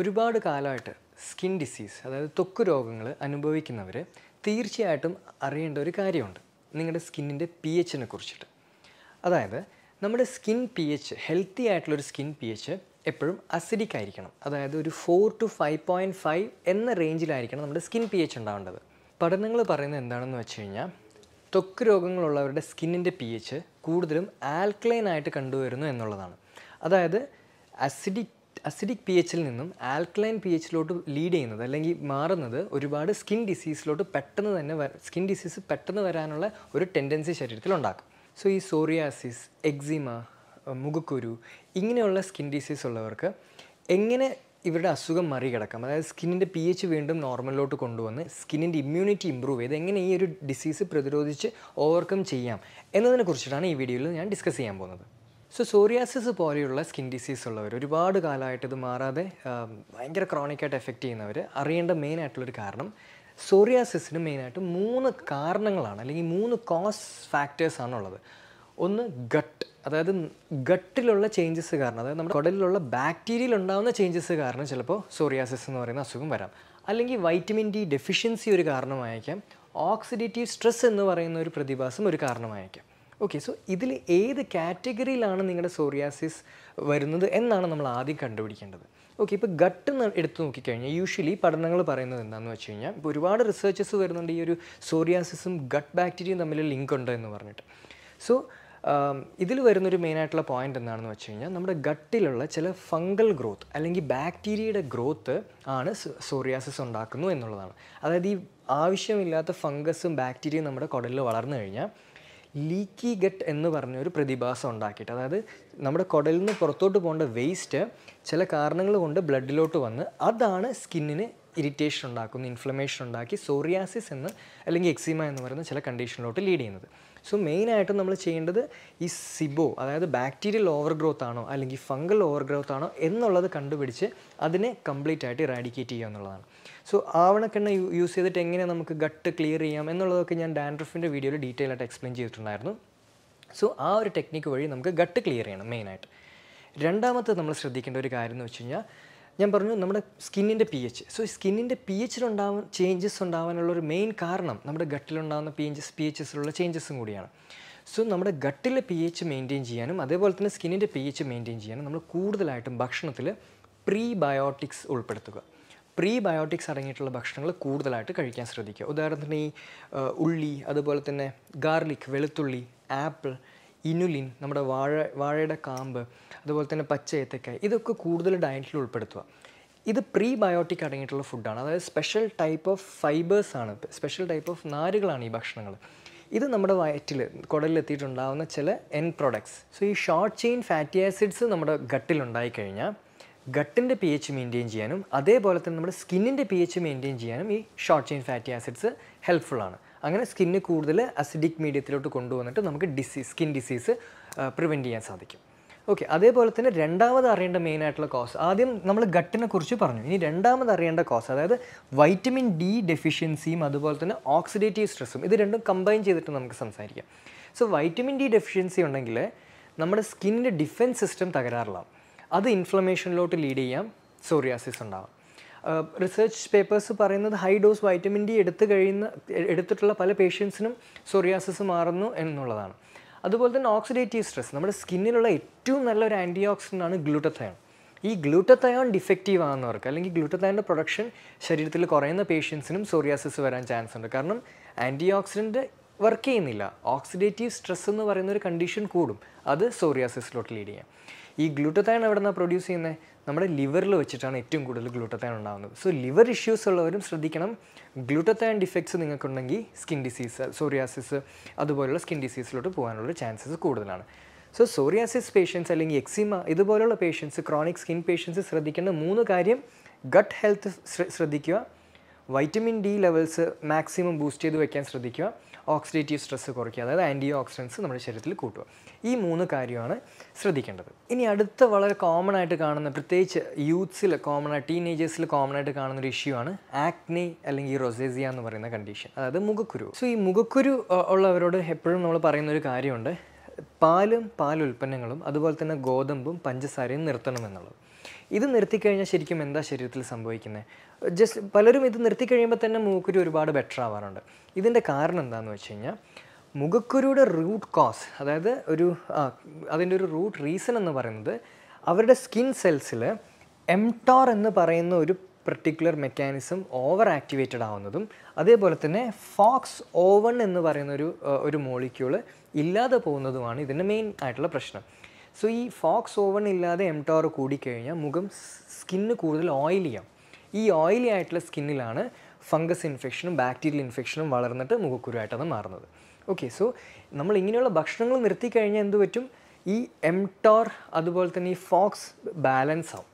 ഒരുപാട് കാലമായിട്ട് skin disease അതായത് ത്വക്ക് രോഗങ്ങൾ അനുഭവിക്കുന്നവർ തീർച്ചയായിട്ടും അറിയേണ്ട ഒരു കാര്യമുണ്ട് നിങ്ങളുടെ സ്കിന്നിൻ്റെ പി എച്ചിനെ കുറിച്ചിട്ട് അതായത് നമ്മുടെ സ്കിൻ പി എച്ച് ഹെൽത്തി ആയിട്ടുള്ളൊരു സ്കിൻ പി എച്ച് എപ്പോഴും അസിഡിക് ആയിരിക്കണം അതായത് ഒരു four to five point five എന്ന റേഞ്ചിലായിരിക്കണം നമ്മുടെ സ്കിൻ പി എച്ച് ഉണ്ടാവേണ്ടത് പഠനങ്ങൾ പറയുന്നത് എന്താണെന്ന് വെച്ച് കഴിഞ്ഞാൽ ത്വക്ക് രോഗങ്ങളുള്ളവരുടെ സ്കിന്നിൻ്റെ പി എച്ച് കൂടുതലും ആൽക്ലൈൻ ആയിട്ട് കണ്ടുവരുന്നു എന്നുള്ളതാണ് അതായത് അസിഡിക് അസിഡിക് പി എച്ചിൽ നിന്നും ആൽക്കലൈൻ പി എച്ചിലോട്ട് ലീഡ് ചെയ്യുന്നത് അല്ലെങ്കിൽ മാറുന്നത് ഒരുപാട് സ്കിൻ ഡിസീസിലോട്ട് പെട്ടെന്ന് തന്നെ സ്കിൻ ഡിസീസ് പെട്ടെന്ന് വരാനുള്ള ഒരു ടെൻഡൻസി ശരീരത്തിൽ ഉണ്ടാക്കും സോ ഈ സോറിയാസിസ് എക്സിമ മുഖക്കുരു ഇങ്ങനെയുള്ള സ്കിൻ ഡിസീസ് ഉള്ളവർക്ക് എങ്ങനെ ഇവരുടെ അസുഖം മറികടക്കാം അതായത് സ്കിന്നിൻ്റെ പി എച്ച് വീണ്ടും നോർമലിലോട്ട് കൊണ്ടുവന്ന് സ്കിന്നിൻ്റെ ഇമ്മ്യൂണിറ്റി ഇമ്പ്രൂവ് ചെയ്ത് എങ്ങനെ ഈ ഒരു ഡിസീസ് പ്രതിരോധിച്ച് ഓവർകം ചെയ്യാം കുറിച്ചിട്ടാണ് ഈ വീഡിയോയിൽ ഞാൻ ഡിസ്കസ് ചെയ്യാൻ പോകുന്നത് സോ സോറിയാസിസ് പോലെയുള്ള സ്കിൻ ഡിസീസ് ഉള്ളവർ ഒരുപാട് കാലമായിട്ട് ഇത് മാറാതെ ഭയങ്കര ക്രോണിക്കായിട്ട് എഫക്റ്റ് ചെയ്യുന്നവർ അറിയേണ്ട മെയിൻ ആയിട്ടുള്ളൊരു കാരണം സോറിയാസിസിന് മെയിനായിട്ട് മൂന്ന് കാരണങ്ങളാണ് അല്ലെങ്കിൽ മൂന്ന് കോസ് ഫാക്ടേഴ്സാണ് ഉള്ളത് ഒന്ന് ഗട്ട് അതായത് ഗട്ടിലുള്ള ചേഞ്ചസ് കാരണം അതായത് നമ്മുടെ കുടലിലുള്ള ബാക്ടീരിയയിൽ ഉണ്ടാകുന്ന ചേഞ്ചസ് കാരണം ചിലപ്പോൾ സോറിയാസിസ് എന്ന് പറയുന്ന അസുഖം വരാം അല്ലെങ്കിൽ വൈറ്റമിൻ ഡി ഡെഫിഷ്യൻസി ഒരു കാരണമായേക്കാം ഓക്സിഡേറ്റീവ് സ്ട്രെസ് എന്ന് പറയുന്ന ഒരു പ്രതിഭാസം ഒരു കാരണമായേക്കാം ഓക്കെ സോ ഇതിൽ ഏത് കാറ്റഗറിയിലാണ് നിങ്ങളുടെ സോറിയാസിസ് വരുന്നത് എന്നാണ് നമ്മൾ ആദ്യം കണ്ടുപിടിക്കേണ്ടത് ഓക്കെ ഇപ്പോൾ ഗട്ട് എടുത്തു നോക്കിക്കഴിഞ്ഞാൽ യൂഷ്വലി പഠനങ്ങൾ പറയുന്നത് എന്താണെന്ന് വെച്ച് കഴിഞ്ഞാൽ ഇപ്പോൾ ഒരുപാട് റിസർച്ചസ് വരുന്നുണ്ട് ഈ ഒരു സോറിയാസിസും ഗട്ട് ബാക്ടീരിയയും തമ്മിൽ ലിങ്ക് ഉണ്ട് എന്ന് പറഞ്ഞിട്ട് സോ ഇതിൽ വരുന്നൊരു മെയിനായിട്ടുള്ള പോയിൻ്റ് എന്താണെന്ന് വെച്ച് കഴിഞ്ഞാൽ നമ്മുടെ ഗട്ടിലുള്ള ചില ഫംഗൽ ഗ്രോത്ത് അല്ലെങ്കിൽ ബാക്ടീരിയയുടെ ഗ്രോത്ത് ആണ് സോറിയാസിസ് ഉണ്ടാക്കുന്നു എന്നുള്ളതാണ് അതായത് ഈ ആവശ്യമില്ലാത്ത ഫംഗസും ബാക്ടീരിയയും നമ്മുടെ കുടലിൽ വളർന്നു കഴിഞ്ഞാൽ ലീക്കി ഗട്ട് എന്ന് പറഞ്ഞ ഒരു പ്രതിഭാസം ഉണ്ടാക്കിയിട്ട് അതായത് നമ്മുടെ കുടലിൽ നിന്ന് പുറത്തോട്ട് പോകേണ്ട വേസ്റ്റ് ചില കാരണങ്ങൾ കൊണ്ട് ബ്ലഡിലോട്ട് വന്ന് അതാണ് സ്കിന്നിന് ഇറിറ്റേഷൻ ഉണ്ടാക്കുന്ന ഇൻഫ്ലമേഷൻ ഉണ്ടാക്കി സോറിയാസിസ് എന്ന് അല്ലെങ്കിൽ എക്സിമ എന്ന് പറയുന്ന ചില കണ്ടീഷനിലോട്ട് ലീഡ് ചെയ്യുന്നത് സോ മെയിനായിട്ട് നമ്മൾ ചെയ്യേണ്ടത് ഈ സിബോ അതായത് ബാക്ടീരിയൽ ഓവർ ഗ്രോത്ത് ആണോ അല്ലെങ്കിൽ ഫംഗൽ ഓവർ ഗ്രോത്ത് ആണോ എന്നുള്ളത് കണ്ടുപിടിച്ച് അതിനെ കംപ്ലീറ്റ് ആയിട്ട് ഇറാഡിക്കേറ്റ് ചെയ്യുക എന്നുള്ളതാണ് സോ ആവണക്കെണ്ണ യൂസ് ചെയ്തിട്ട് എങ്ങനെ നമുക്ക് ഗട്ട് ക്ലിയർ ചെയ്യാം എന്നുള്ളതൊക്കെ ഞാൻ ഡാൻഡ്രഫിൻ്റെ വീഡിയോയിൽ ഡീറ്റെയിൽ ആയിട്ട് എക്സ്പ്ലെയിൻ ചെയ്തിട്ടുണ്ടായിരുന്നു സോ ആ ഒരു ടെക്നിക്ക് വഴി നമുക്ക് ഗട്ട് ക്ലിയർ ചെയ്യണം മെയിനായിട്ട് രണ്ടാമത്തെ നമ്മൾ ശ്രദ്ധിക്കേണ്ട ഒരു കാര്യം എന്ന് വെച്ച് കഴിഞ്ഞാൽ ഞാൻ പറഞ്ഞു നമ്മുടെ സ്കിന്നിൻ്റെ പി എച്ച് സോ സ്കിന്നിൻ്റെ പി എച്ചിലുണ്ടാവാൻ ചേഞ്ചസ് ഉണ്ടാവാനുള്ള ഒരു മെയിൻ കാരണം നമ്മുടെ ഗട്ടിലുണ്ടാകുന്ന പി എച്ച് പി എച്ചിലുള്ള ചേഞ്ചസും കൂടിയാണ് സോ നമ്മുടെ ഗട്ടിലെ പി എച്ച് മെയിൻറ്റെയിൻ ചെയ്യാനും അതേപോലെ തന്നെ സ്കിന്നിൻ്റെ പി എച്ച് മെയിൻറ്റെയിൻ ചെയ്യാനും നമ്മൾ കൂടുതലായിട്ടും ഭക്ഷണത്തിൽ പ്രീ ബയോട്ടിക്സ് ഉൾപ്പെടുത്തുക പ്രീ ബയോട്ടിക്സ് അടങ്ങിയിട്ടുള്ള ഭക്ഷണങ്ങൾ കൂടുതലായിട്ട് കഴിക്കാൻ ശ്രദ്ധിക്കുക ഉദാഹരണത്തിന് ഈ ഉള്ളി അതുപോലെ തന്നെ ഗാർലിക് വെളുത്തുള്ളി ആപ്പിൾ ഇനുലിൻ നമ്മുടെ വാഴ വാഴയുടെ കാമ്പ് അതുപോലെ തന്നെ പച്ച ഏത്തക്കായ ഇതൊക്കെ കൂടുതൽ ഡയറ്റിൽ ഉൾപ്പെടുത്തുക ഇത് പ്രീ ബയോട്ടിക് അടങ്ങിയിട്ടുള്ള ഫുഡാണ് അതായത് സ്പെഷ്യൽ ടൈപ്പ് ഓഫ് ഫൈബേഴ്സ് ആണ് സ്പെഷ്യൽ ടൈപ്പ് ഓഫ് നാരുകളാണ് ഈ ഭക്ഷണങ്ങൾ ഇത് നമ്മുടെ വയറ്റിൽ കുടലിലെത്തിയിട്ടുണ്ടാകുന്ന ചില എൻ പ്രോഡക്ട്സ് സോ ഈ ഷോർട്ട് ചെയിൻ ഫാറ്റി ആസിഡ്സ് നമ്മുടെ ഉണ്ടായി കഴിഞ്ഞാൽ ഗട്ടിൻ്റെ പി എച്ച് മെയിൻറ്റെയിൻ ചെയ്യാനും അതേപോലെ തന്നെ നമ്മുടെ സ്കിന്നിൻ്റെ പി എച്ച് മെയിൻറ്റെയിൻ ചെയ്യാനും ഈ ഷോർട്ട് ചെയിൻ ഫാറ്റി ആസിഡ്സ് ഹെൽപ്ഫുള്ളാണ് അങ്ങനെ സ്കിന്ന് കൂടുതൽ അസിഡിക് മീഡിയത്തിലോട്ട് കൊണ്ടുവന്നിട്ട് നമുക്ക് ഡിസീസ് സ്കിൻ ഡിസീസ് പ്രിവെൻറ്റ് ചെയ്യാൻ സാധിക്കും ഓക്കെ അതേപോലെ തന്നെ രണ്ടാമത് അറിയേണ്ട മെയിൻ ആയിട്ടുള്ള കോസ് ആദ്യം നമ്മൾ ഗട്ടിനെ കുറിച്ച് പറഞ്ഞു ഇനി രണ്ടാമത് അറിയേണ്ട കോസ് അതായത് വൈറ്റമിൻ ഡി ഡെഫിഷ്യൻസിയും അതുപോലെ തന്നെ ഓക്സിഡേറ്റീവ് സ്ട്രെസ്സും ഇത് രണ്ടും കമ്പൈൻ ചെയ്തിട്ട് നമുക്ക് സംസാരിക്കാം സോ വൈറ്റമിൻ ഡി ഡെഫിഷ്യൻസി ഉണ്ടെങ്കിൽ നമ്മുടെ സ്കിന്നിൻ്റെ ഡിഫെൻസ് സിസ്റ്റം തകരാറിലാവും അത് ഇൻഫ്ലമേഷനിലോട്ട് ലീഡ് ചെയ്യാം സോറിയാസിസ് ഉണ്ടാവാം റിസർച്ച് പേപ്പേഴ്സ് പറയുന്നത് ഹൈ ഡോസ് വൈറ്റമിൻ ഡി എടുത്തു കഴിയുന്ന എടുത്തിട്ടുള്ള പല പേഷ്യൻസിനും സോറിയാസിസ് മാറുന്നു എന്നുള്ളതാണ് അതുപോലെ തന്നെ ഓക്സിഡേറ്റീവ് സ്ട്രെസ് നമ്മുടെ സ്കിന്നിലുള്ള ഏറ്റവും നല്ലൊരു ആൻറ്റി ഓക്സിഡൻ്റ് ആണ് ഗ്ലൂട്ടത്തയോൺ ഈ ഗ്ലൂട്ടത്തയോൺ ഡിഫക്റ്റീവ് ആകുന്നവർക്ക് അല്ലെങ്കിൽ ഗ്ലൂട്ടത്തയോണിൻ്റെ പ്രൊഡക്ഷൻ ശരീരത്തിൽ കുറയുന്ന പേഷ്യൻസിനും സോറിയാസിസ് വരാൻ ചാൻസ് ഉണ്ട് കാരണം ആൻറ്റി ഓക്സിഡൻറ്റ് വർക്ക് ചെയ്യുന്നില്ല ഓക്സിഡേറ്റീവ് സ്ട്രെസ് എന്ന് പറയുന്ന ഒരു കണ്ടീഷൻ കൂടും അത് സോറിയാസിസിലോട്ട് ലീഡ് ചെയ്യാം ഈ ഗ്ലൂട്ടത്തയൺ എവിടെ നിന്നാണ് പ്രൊഡ്യൂസ് ചെയ്യുന്നത് നമ്മുടെ ലിവറിൽ വെച്ചിട്ടാണ് ഏറ്റവും കൂടുതൽ ഗ്ലൂട്ടത്തയൺ ഉണ്ടാകുന്നത് സോ ലിവർ ഇഷ്യൂസ് ഉള്ളവരും ശ്രദ്ധിക്കണം ഗ്ലൂട്ടത്തയൺ ഡിഫക്ട്സ് നിങ്ങൾക്കുണ്ടെങ്കിൽ സ്കിൻ ഡിസീസ് സോറിയാസിസ് അതുപോലുള്ള സ്കിൻ ഡിസീസിലോട്ട് പോകാനുള്ള ചാൻസസ് കൂടുതലാണ് സോ സോറിയാസിസ് പേഷ്യൻസ് അല്ലെങ്കിൽ എക്സിമ ഇതുപോലുള്ള പേഷ്യൻസ് ക്രോണിക് സ്കിൻ പേഷ്യൻസ് ശ്രദ്ധിക്കേണ്ട മൂന്ന് കാര്യം ഗട്ട് ഹെൽത്ത് ശ്രദ്ധിക്കുക vitamin D levels maximum boost ചെയ്ത് വയ്ക്കാൻ ശ്രദ്ധിക്കുക ഓക്സിഡേറ്റീവ് സ്ട്രെസ്സ് കുറയ്ക്കുക അതായത് ആൻറ്റി ഓക്സിഡൻസ് നമ്മുടെ ശരീരത്തിൽ കൂട്ടുക ഈ മൂന്ന് കാര്യമാണ് ശ്രദ്ധിക്കേണ്ടത് ഇനി അടുത്ത വളരെ കോമൺ ആയിട്ട് കാണുന്ന പ്രത്യേകിച്ച് യൂത്ത്സിൽ കോമൺ ആയിട്ട് ടീനേജേഴ്സിൽ കോമൺ ആയിട്ട് കാണുന്ന ഒരു ഇഷ്യൂ ആണ് ആക്നെ അല്ലെങ്കിൽ റൊസേസിയ എന്ന് പറയുന്ന കണ്ടീഷൻ അതായത് മുഖക്കുരു സോ ഈ മുഖക്കുരു ഉള്ളവരോട് എപ്പോഴും നമ്മൾ പറയുന്ന ഒരു കാര്യമുണ്ട് പാലും പാലുൽപ്പന്നങ്ങളും അതുപോലെ തന്നെ ഗോതമ്പും പഞ്ചസാരയും നിർത്തണമെന്നുള്ളത് ഇത് നിർത്തിക്കഴിഞ്ഞാൽ ശരിക്കും എന്താ ശരീരത്തിൽ സംഭവിക്കുന്നത് ജസ്റ്റ് പലരും ഇത് നിർത്തിക്കഴിയുമ്പോൾ തന്നെ മൂക്കുരു ഒരുപാട് ബെറ്റർ ആവാറുണ്ട് ഇതിൻ്റെ കാരണം എന്താണെന്ന് വെച്ച് കഴിഞ്ഞാൽ മുഖക്കുരുടെ റൂട്ട് കോസ് അതായത് ഒരു അതിൻ്റെ ഒരു റൂട്ട് റീസൺ എന്ന് പറയുന്നത് അവരുടെ സ്കിൻ സെൽസിൽ എംടോർ എന്ന് പറയുന്ന ഒരു പെർട്ടിക്കുലർ മെക്കാനിസം ഓവർ ആക്ടിവേറ്റഡ് ആവുന്നതും അതേപോലെ തന്നെ ഫോക്സ് ഓവൺ എന്ന് പറയുന്ന ഒരു ഒരു മോളിക്യൂള് ഇല്ലാതെ പോകുന്നതുമാണ് ഇതിൻ്റെ മെയിൻ ആയിട്ടുള്ള പ്രശ്നം സോ ഈ ഫോക്സ് ഓവൺ ഇല്ലാതെ എം ടോർ കൂടിക്കഴിഞ്ഞാൽ മുഖം സ്കിന്ന് കൂടുതൽ ഓയിലിയാണ് ഈ ഓയിലി ആയിട്ടുള്ള സ്കിന്നിലാണ് ഫംഗസ് ഇൻഫെക്ഷനും ബാക്ടീരിയൽ ഇൻഫെക്ഷനും വളർന്നിട്ട് മുഖക്കുരുവായിട്ടത് മാറുന്നത് ഓക്കെ സോ നമ്മൾ ഇങ്ങനെയുള്ള ഭക്ഷണങ്ങൾ നിർത്തിക്കഴിഞ്ഞാൽ എന്ത് പറ്റും ഈ എംടോർ അതുപോലെ തന്നെ ഈ ഫോക്സ് ബാലൻസ് ആവും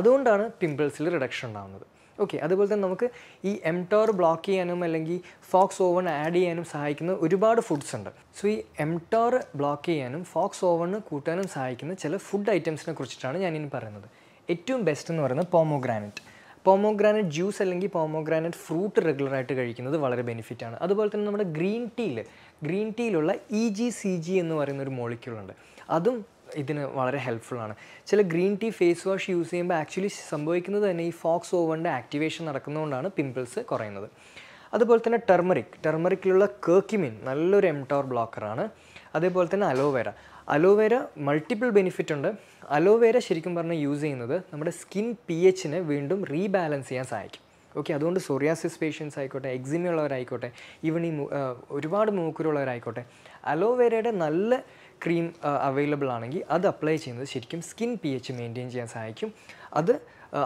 അതുകൊണ്ടാണ് പിമ്പിൾസിൽ റിഡക്ഷൻ ഉണ്ടാകുന്നത് ഓക്കെ അതുപോലെ തന്നെ നമുക്ക് ഈ എം ടോർ ബ്ലോക്ക് ചെയ്യാനും അല്ലെങ്കിൽ ഫോക്സ് ഓവൺ ആഡ് ചെയ്യാനും സഹായിക്കുന്ന ഒരുപാട് ഫുഡ്സ് ഉണ്ട് സോ ഈ എം ടോർ ബ്ലോക്ക് ചെയ്യാനും ഫോക്സ് ഓവണ് കൂട്ടാനും സഹായിക്കുന്ന ചില ഫുഡ് ഐറ്റംസിനെ കുറിച്ചിട്ടാണ് ഞാനിനി പറയുന്നത് ഏറ്റവും ബെസ്റ്റ് എന്ന് പറയുന്നത് പോമോഗ്രാനറ്റ് പോമോഗ്രാനറ്റ് ജ്യൂസ് അല്ലെങ്കിൽ പോമോഗ്രാനറ്റ് ഫ്രൂട്ട് റെഗുലറായിട്ട് കഴിക്കുന്നത് വളരെ ബെനിഫിറ്റ് ആണ് അതുപോലെ തന്നെ നമ്മുടെ ഗ്രീൻ ടീയിൽ ഗ്രീൻ ടീയിലുള്ള ഇ ജി സി ജി എന്ന് പറയുന്ന ഒരു മോളിക്യൂളുണ്ട് അതും ഇതിന് വളരെ ഹെൽപ്ഫുൾ ആണ് ചില green tea face wash use ചെയ്യുമ്പോൾ ആക്ച്വലി സംഭവിക്കുന്നത് തന്നെ ഈ ഫോക്സ് ഓവറിൻ്റെ ആക്ടിവേഷൻ നടക്കുന്നതുകൊണ്ടാണ് പിമ്പിൾസ് കുറയുന്നത് അതുപോലെ തന്നെ ടെർമറിക് ടെർമറിക്കിലുള്ള കേക്കിമിൻ നല്ലൊരു എംടോർ ബ്ലോക്കറാണ് അതേപോലെ തന്നെ അലോവേര അലോവേര മൾട്ടിപ്പിൾ ബെനിഫിറ്റ് ഉണ്ട് അലോവേര ശരിക്കും പറഞ്ഞാൽ യൂസ് ചെയ്യുന്നത് നമ്മുടെ സ്കിൻ പി എച്ചിനെ വീണ്ടും റീബാലൻസ് ചെയ്യാൻ സഹായിക്കും ഓക്കെ അതുകൊണ്ട് സോറിയാസിസ് പേഷ്യൻസ് ആയിക്കോട്ടെ എക്സിമയുള്ളവരായിക്കോട്ടെ ഈവൺ ഈ ഒരുപാട് മൂക്കുരുള്ളവരായിക്കോട്ടെ അലോവേരയുടെ നല്ല ക്രീം അവൈലബിൾ ആണെങ്കിൽ അത് അപ്ലൈ ചെയ്യുന്നത് ശരിക്കും സ്കിൻ പി എച്ച് മെയിൻറ്റെയിൻ ചെയ്യാൻ സഹായിക്കും അത്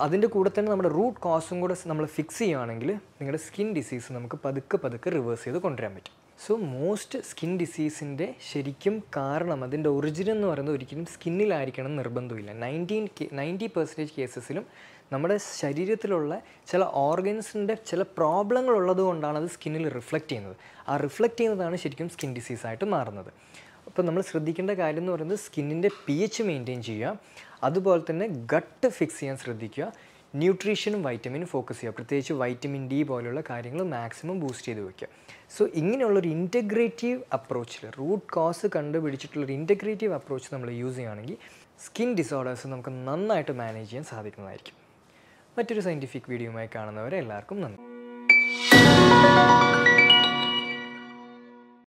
അതിൻ്റെ കൂടെ തന്നെ നമ്മുടെ റൂട്ട് കോസും കൂടെ നമ്മൾ ഫിക്സ് ചെയ്യുകയാണെങ്കിൽ നിങ്ങളുടെ സ്കിൻ ഡിസീസ് നമുക്ക് പതുക്കെ പതുക്കെ റിവേഴ്സ് ചെയ്ത് കൊണ്ടുവരാൻ പറ്റും സോ മോസ്റ്റ് സ്കിൻ ഡിസീസിൻ്റെ ശരിക്കും കാരണം അതിൻ്റെ ഒറിജിൻ എന്ന് പറയുന്നത് ഒരിക്കലും സ്കിന്നിലായിരിക്കണം നിർബന്ധമില്ല നയൻറ്റീൻ നയൻറ്റി പെർസെൻറ്റേജ് കേസസിലും നമ്മുടെ ശരീരത്തിലുള്ള ചില ഓർഗൻസിൻ്റെ ചില പ്രോബ്ലങ്ങൾ ഉള്ളതുകൊണ്ടാണ് കൊണ്ടാണ് അത് സ്കിന്നിൽ റിഫ്ലക്റ്റ് ചെയ്യുന്നത് ആ റിഫ്ലക്റ്റ് ചെയ്യുന്നതാണ് ശരിക്കും സ്കിൻ ഡിസീസായിട്ട് മാറുന്നത് ഇപ്പം നമ്മൾ ശ്രദ്ധിക്കേണ്ട കാര്യം എന്ന് പറയുന്നത് സ്കിന്നിൻ്റെ പി എച്ച് മെയിൻറ്റെയിൻ ചെയ്യുക അതുപോലെ തന്നെ ഗട്ട് ഫിക്സ് ചെയ്യാൻ ശ്രദ്ധിക്കുക ന്യൂട്രീഷനും വൈറ്റമിനും ഫോക്കസ് ചെയ്യുക പ്രത്യേകിച്ച് വൈറ്റമിൻ ഡി പോലെയുള്ള കാര്യങ്ങൾ മാക്സിമം ബൂസ്റ്റ് ചെയ്ത് വയ്ക്കുക സോ ഇങ്ങനെയുള്ളൊരു ഇൻറ്റഗ്രേറ്റീവ് അപ്രോച്ചിൽ റൂട്ട് കോസ് കണ്ടുപിടിച്ചിട്ടുള്ളൊരു ഇൻറ്റഗ്രേറ്റീവ് അപ്രോച്ച് നമ്മൾ യൂസ് ചെയ്യുകയാണെങ്കിൽ സ്കിൻ ഡിസോർഡേഴ്സ് നമുക്ക് നന്നായിട്ട് മാനേജ് ചെയ്യാൻ സാധിക്കുന്നതായിരിക്കും മറ്റൊരു സയൻറ്റിഫിക് വീഡിയോയുമായി കാണുന്നവരെ എല്ലാവർക്കും നന്ദി